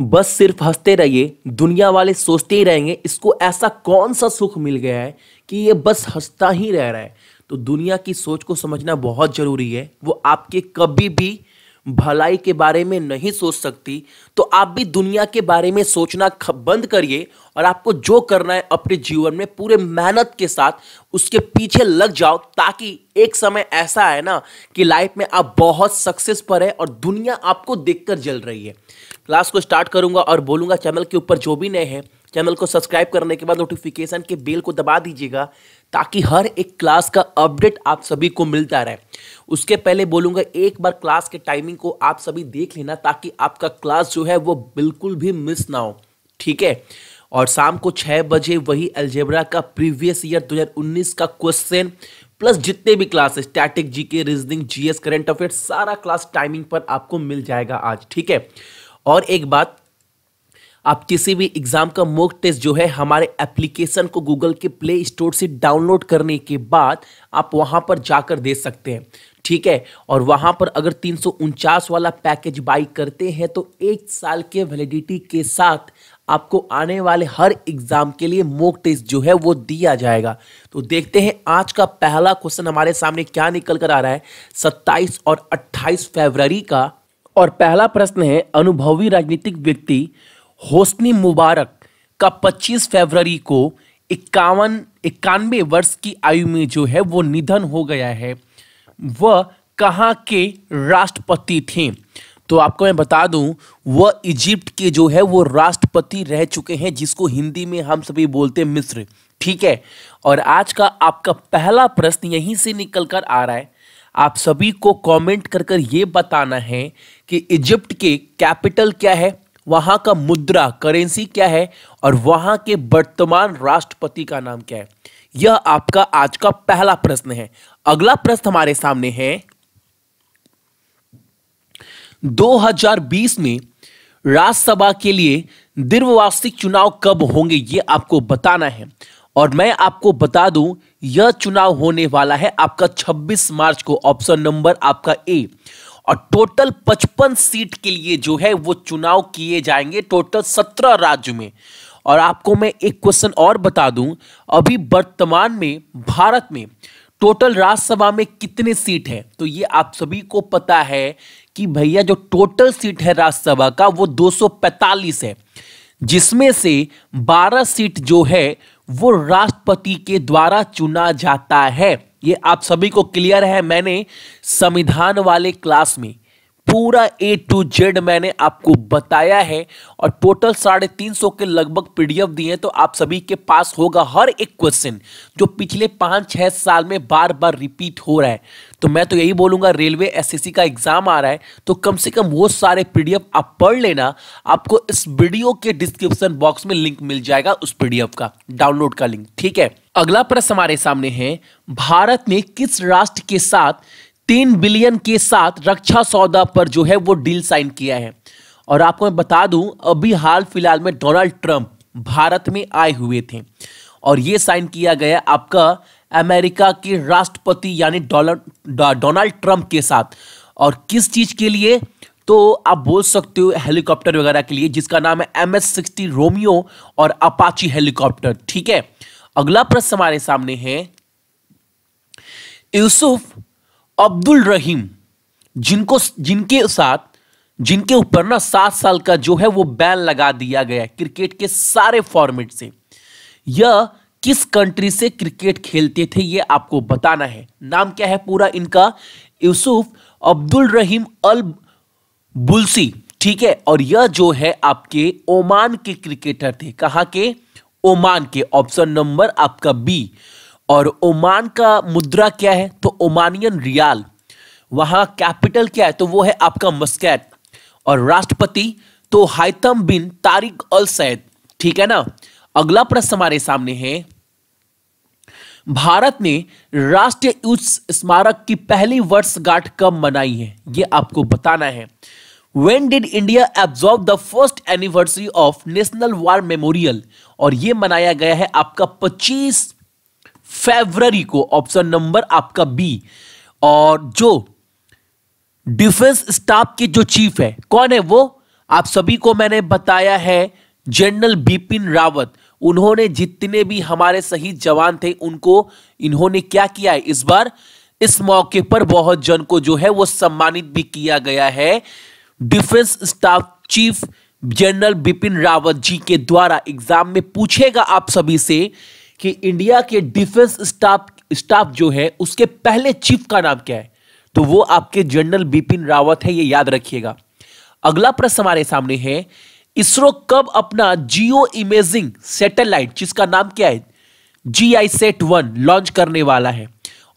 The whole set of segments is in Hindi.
बस सिर्फ हंसते रहिए दुनिया वाले सोचते ही रहेंगे इसको ऐसा कौन सा सुख मिल गया है कि ये बस हंसता ही रह रहा है तो दुनिया की सोच को समझना बहुत ज़रूरी है वो आपके कभी भी भलाई के बारे में नहीं सोच सकती तो आप भी दुनिया के बारे में सोचना बंद करिए और आपको जो करना है अपने जीवन में पूरे मेहनत के साथ उसके पीछे लग जाओ ताकि एक समय ऐसा है ना कि लाइफ में आप बहुत सक्सेस पर है और दुनिया आपको देखकर जल रही है क्लास को स्टार्ट करूंगा और बोलूंगा चैनल के ऊपर जो भी नए हैं चैनल को सब्सक्राइब करने के बाद नोटिफिकेशन के बेल को दबा दीजिएगा ताकि हर एक क्लास का अपडेट आप सभी को मिलता रहे उसके पहले बोलूंगा एक बार क्लास के टाइमिंग को आप सभी देख लेना ताकि आपका क्लास जो है वो बिल्कुल भी मिस ना हो ठीक है और शाम को छः बजे वही अलजेबरा का प्रीवियस ईयर 2019 का क्वेश्चन प्लस जितने भी class static GK reasoning GS current affair सारा क्लास टाइमिंग पर आपको मिल जाएगा आज ठीक है और एक बात आप किसी भी एग्जाम का मॉक टेस्ट जो है हमारे एप्लीकेशन को गूगल के प्ले स्टोर से डाउनलोड करने के बाद आप वहां पर जाकर दे सकते हैं ठीक है और वहां पर अगर तीन वाला पैकेज बाई करते हैं तो एक साल के वैलिडिटी के साथ आपको आने वाले हर एग्जाम के लिए मॉक टेस्ट जो है वो दिया जाएगा तो देखते हैं आज का पहला क्वेश्चन हमारे सामने क्या निकल कर आ रहा है 27 और 28 फरवरी का और पहला प्रश्न है अनुभवी राजनीतिक व्यक्ति होस्नी मुबारक का 25 फरवरी को इक्यावन इक्यानवे वर्ष की आयु में जो है वो निधन हो गया है वह कहाँ के राष्ट्रपति थे तो आपको मैं बता दूं वह इजिप्ट के जो है वो राष्ट्रपति रह चुके हैं जिसको हिंदी में हम सभी बोलते हैं मिस्र ठीक है और आज का आपका पहला प्रश्न यहीं से निकल कर आ रहा है आप सभी को कमेंट कर कर ये बताना है कि इजिप्ट के कैपिटल क्या है वहां का मुद्रा करेंसी क्या है और वहां के वर्तमान राष्ट्रपति का नाम क्या है यह आपका आज का पहला प्रश्न है अगला प्रश्न हमारे सामने है 2020 में राज्यसभा के लिए दीर्घवार्षिक चुनाव कब होंगे ये आपको बताना है और मैं आपको बता दूं यह चुनाव होने वाला है आपका 26 मार्च को ऑप्शन नंबर आपका ए और टोटल 55 सीट के लिए जो है वो चुनाव किए जाएंगे टोटल 17 राज्य में और आपको मैं एक क्वेश्चन और बता दूं अभी वर्तमान में भारत में टोटल राज्यसभा में कितने सीट है तो ये आप सभी को पता है कि भैया जो टोटल सीट है राज्यसभा का वो 245 है जिसमें से 12 सीट जो है वो राष्ट्रपति के द्वारा चुना जाता है ये आप सभी को क्लियर है मैंने संविधान वाले क्लास में पूरा ए टू जेड मैंने आपको बताया है और टोटल साढ़े तीन सौ के लगभग पीडीएफ दिए हैं तो आप सभी के पास होगा हर एक क्वेश्चन जो पिछले पाँच छः साल में बार बार रिपीट हो रहा है तो मैं तो यही बोलूँगा रेलवे एसएससी का एग्ज़ाम आ रहा है तो कम से कम वो सारे पीडीएफ आप पढ़ लेना आपको इस वीडियो के डिस्क्रिप्शन बॉक्स में लिंक मिल जाएगा उस पीडीएफ का डाउनलोड का लिंक ठीक है अगला प्रश्न हमारे सामने है भारत ने किस राष्ट्र के साथ तीन बिलियन के साथ रक्षा सौदा पर जो है वो डील साइन किया है और आपको मैं बता दूं अभी हाल फिलहाल में डोनाल्ड ट्रंप भारत में आए हुए थे और ये साइन किया गया आपका अमेरिका के राष्ट्रपति यानी डोनाल्ड ट्रंप के साथ और किस चीज़ के लिए तो आप बोल सकते हो हेलीकॉप्टर वगैरह के लिए जिसका नाम है एम एस सिक्सटी रोमियो और अपाची हेलीकॉप्टर ठीक है अगला प्रश्न हमारे सामने है यूसुफ अब्दुल रहीम जिनको जिनके साथ जिनके ऊपर ना सात साल का जो है वो बैन लगा दिया गया है क्रिकेट के सारे फॉर्मेट से यह किस कंट्री से क्रिकेट खेलते थे ये आपको बताना है नाम क्या है पूरा इनका यूसुफ अब्दुल रहीम अल बुलसी ठीक है और यह जो है आपके ओमान के क्रिकेटर थे कहा के ओमान के ऑप्शन नंबर आपका बी और ओमान का मुद्रा क्या है ओमानियन रियाल वहाँ कैपिटल क्या है तो वो है आपका मस्कैट और राष्ट्रपति तो हाइतम बिन तारिक अल सैद ठीक है ना अगला प्रश्न हमारे सामने है भारत ने राष्ट्रीय युद्ध स्मारक की पहली वर्षगांठ कब मनाई है ये आपको बताना है when did India observe the first anniversary of national war memorial और ये मनाया गया है आपका फेबररी को ऑप्शन नंबर आपका बी और जो डिफेंस स्टाफ के जो चीफ है कौन है वो आप सभी को मैंने बताया है जनरल बिपिन रावत उन्होंने जितने भी हमारे शहीद जवान थे उनको इन्होंने क्या किया है इस बार इस मौके पर बहुत जन को जो है वो सम्मानित भी किया गया है defence staff chief general Bipin Rawat ji के द्वारा एग्जाम में पूछेगा आप सभी से कि इंडिया के डिफेंस स्टाफ स्टाफ जो है उसके पहले चीफ का नाम क्या है तो वो आपके जनरल बिपिन रावत है ये याद रखिएगा अगला प्रश्न हमारे सामने है इसरो कब अपना जियो इमेजिंग सैटेलाइट जिसका नाम क्या है G I sat one launch करने वाला है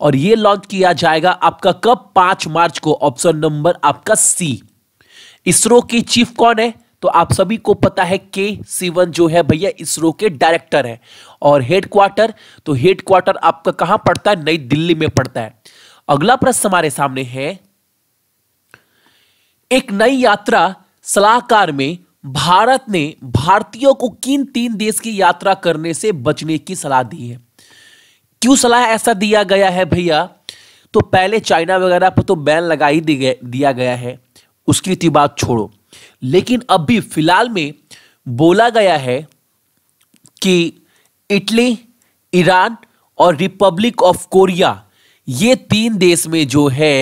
और ये लॉन्च किया जाएगा आपका कब पांच मार्च को ऑप्शन नंबर आपका सी इसरो की चीफ कौन है तो आप सभी को पता है के सीवन जो है भैया इसरो के डायरेक्टर है और हेड क्वार्टर तो हेड क्वार्टर आपका कहां पड़ता है नई दिल्ली में पड़ता है अगला प्रश्न हमारे सामने है एक नई यात्रा सलाहकार में भारत ने भारतीयों को किन तीन देश की यात्रा करने से बचने की सलाह दी है क्यों सलाह ऐसा दिया गया है भैया तो पहले चाइना वगैरह पर तो बैन लगा ही दिया गया है उसकी थी बात छोड़ो लेकिन अभी फिलहाल में बोला गया है कि इटली ईरान और रिपब्लिक ऑफ कोरिया ये तीन देश में जो है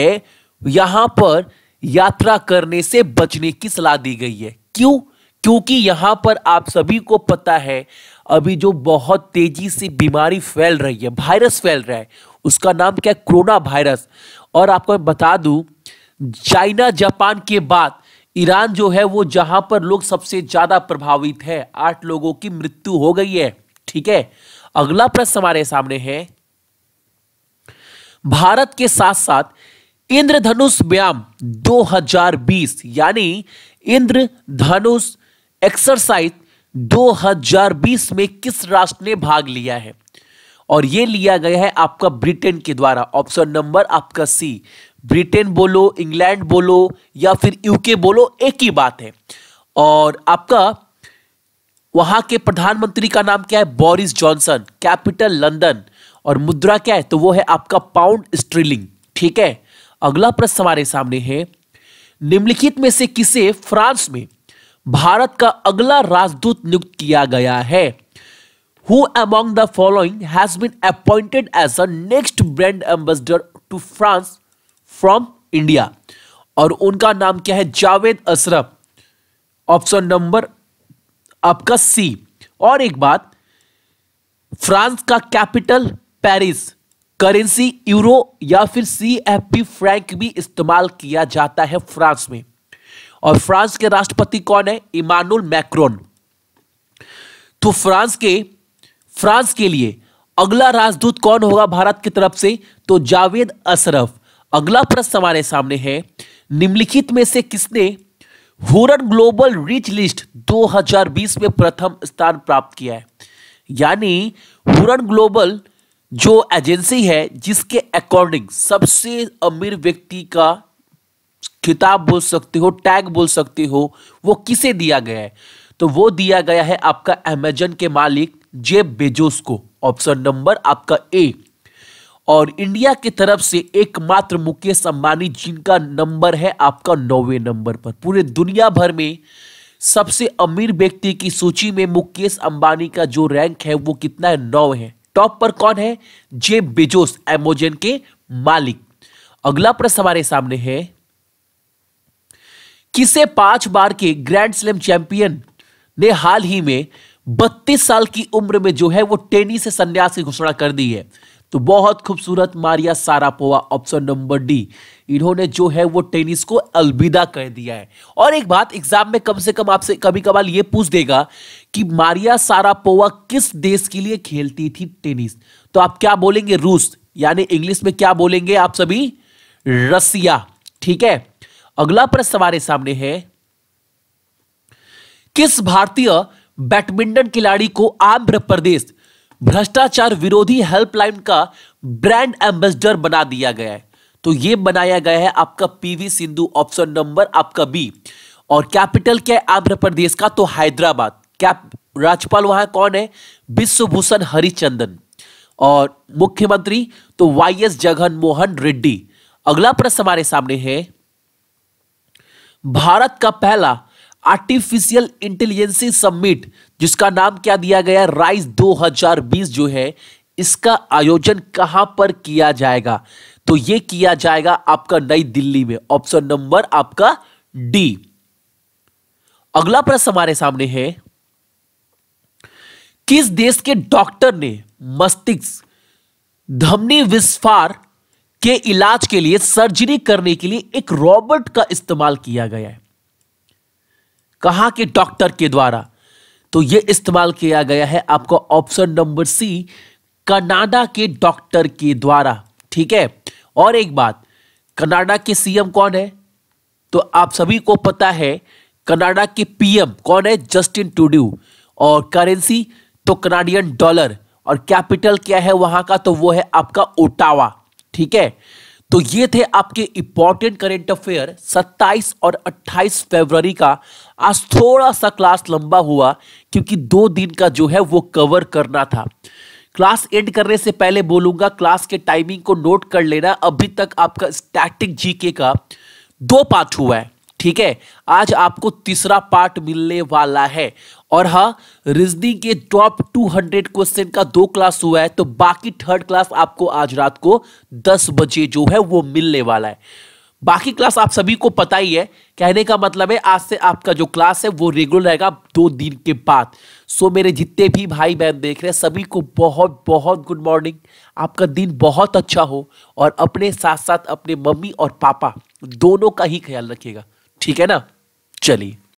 यहाँ पर यात्रा करने से बचने की सलाह दी गई है क्यों क्योंकि यहाँ पर आप सभी को पता है अभी जो बहुत तेजी से बीमारी फैल रही है वायरस फैल रहा है उसका नाम क्या है कोरोना वायरस और आपको मैं बता दू चाइना जापान के बाद ईरान जो है वो जहां पर लोग सबसे ज्यादा प्रभावित है आठ लोगों की मृत्यु हो गई है ठीक है अगला प्रश्न हमारे सामने है भारत के साथ साथ इंद्रधनुष व्यायाम 2020 यानी इंद्रधनुष एक्सरसाइज 2020 में किस राष्ट्र ने भाग लिया है और यह लिया गया है आपका ब्रिटेन के द्वारा ऑप्शन नंबर आपका सी ब्रिटेन बोलो इंग्लैंड बोलो या फिर यूके बोलो एक ही बात है और आपका वहां के प्रधानमंत्री का नाम क्या है बोरिस जॉनसन कैपिटल लंदन और मुद्रा क्या है तो वो है आपका पाउंड स्ट्रिलिंग ठीक है अगला प्रश्न हमारे सामने है निम्नलिखित में से किसे फ्रांस में भारत का अगला राजदूत नियुक्त किया गया है who among the following has been appointed as a next brand ambassador to France from India और उनका नाम क्या है जावेद अशरफ ऑप्शन नंबर आपका सी और एक बात फ्रांस का कैपिटल पेरिस करेंसी यूरो या फिर सी एफ पी फ्रैंक भी इस्तेमाल किया जाता है फ्रांस में और फ्रांस के राष्ट्रपति कौन है इमानुल मैक्रोन तो फ्रांस के फ्रांस के लिए अगला राजदूत कौन होगा भारत की तरफ से तो जावेद अशरफ अगला प्रश्न हमारे सामने है निम्नलिखित में से किसने हुरर ग्लोबल रिच लिस्ट 2020 में प्रथम स्थान प्राप्त किया है यानी हुरर ग्लोबल जो एजेंसी है जिसके अकॉर्डिंग सबसे अमीर व्यक्ति का किताब बोल सकते हो टैग बोल सकते हो वो किसे दिया गया है तो वो दिया गया है आपका अमेजन के मालिक जेब बेजोस को ऑप्शन नंबर आपका ए और इंडिया की तरफ से एकमात्र मुकेश अंबानी जिनका नंबर है आपका नौवे नंबर पर पूरे दुनिया भर में सबसे अमीर व्यक्ति की सूची में मुकेश अंबानी का जो रैंक है वो कितना है नौ है टॉप पर कौन है जे बेजोस एमोजन के मालिक अगला प्रश्न हमारे सामने है किसे पांच बार के ग्रैंड स्लैम चैंपियन ने हाल ही में बत्तीस साल की उम्र में जो है वो टेनिस से संन्यास की घोषणा कर दी है तो बहुत खूबसूरत Maria Sharapova option number D इन्होंने जो है वो टेनिस को अलविदा कर दिया है और एक बात एग्जाम में कम से कम आपसे कभी कभार ये पूछ देगा कि मारिया सारापोवा किस देश के लिए खेलती थी टेनिस तो आप क्या बोलेंगे रूस यानी इंग्लिश में क्या बोलेंगे आप सभी रसिया ठीक है अगला प्रश्न हमारे सामने है किस भारतीय बैडमिंटन खिलाड़ी को आंध्र प्रदेश भ्रष्टाचार विरोधी हेल्पलाइन का ब्रांड एम्बेसडर बना दिया गया है तो ये बनाया गया है आपका पीवी सिंधु ऑप्शन नंबर आपका बी और कैपिटल क्या है आंध्र प्रदेश का तो हैदराबाद क्या राज्यपाल वहां कौन है विश्वभूषण हरिचंदन और मुख्यमंत्री तो वाई एस जगनमोहन रेड्डी अगला प्रश्न हमारे सामने है भारत का पहला आर्टिफिशियल इंटेलिजेंसी समिट जिसका नाम क्या दिया गया राइस 2020 जो है इसका आयोजन कहां पर किया जाएगा तो यह किया जाएगा आपका नई दिल्ली में ऑप्शन नंबर आपका डी अगला प्रश्न हमारे सामने है किस देश के डॉक्टर ने मस्तिष्क धमनी विस्फार के इलाज के लिए सर्जरी करने के लिए एक रॉबर्ट का इस्तेमाल किया गया है कहा कि डॉक्टर के द्वारा तो ये इस्तेमाल किया गया है आपको ऑप्शन नंबर सी कनाडा के डॉक्टर के द्वारा ठीक है और एक बात कनाडा के सीएम कौन है तो आप सभी को पता है कनाडा के पीएम कौन है जस्टिन टूड्यू और करेंसी तो कनाडियन डॉलर और कैपिटल क्या है वहां का तो वो है आपका ओटावा ठीक है तो ये थे आपके इंपॉर्टेंट करेंट अफेयर 27 और 28 फरवरी का आज थोड़ा सा क्लास लंबा हुआ क्योंकि दो दिन का जो है वो कवर करना था क्लास एंड करने से पहले बोलूंगा क्लास के टाइमिंग को नोट कर लेना अभी तक आपका स्टैटिक जीके का दो पार्ट हुआ है ठीक है आज आपको तीसरा पार्ट मिलने वाला है और हाँ रिजनी के टॉप 200 क्वेश्चन का दो क्लास हुआ है तो बाकी थर्ड क्लास आपको आज रात को 10 बजे जो है वो मिलने वाला है बाकी क्लास आप सभी को पता ही है कहने का मतलब है आज से आपका जो क्लास है वो रेगुलर रहेगा दो दिन के बाद सो मेरे जितने भी भाई बहन देख रहे हैं सभी को बहुत बहुत गुड मॉर्निंग आपका दिन बहुत अच्छा हो और अपने साथ साथ अपने मम्मी और पापा दोनों का ही ख्याल रखिएगा ठीक है ना चलिए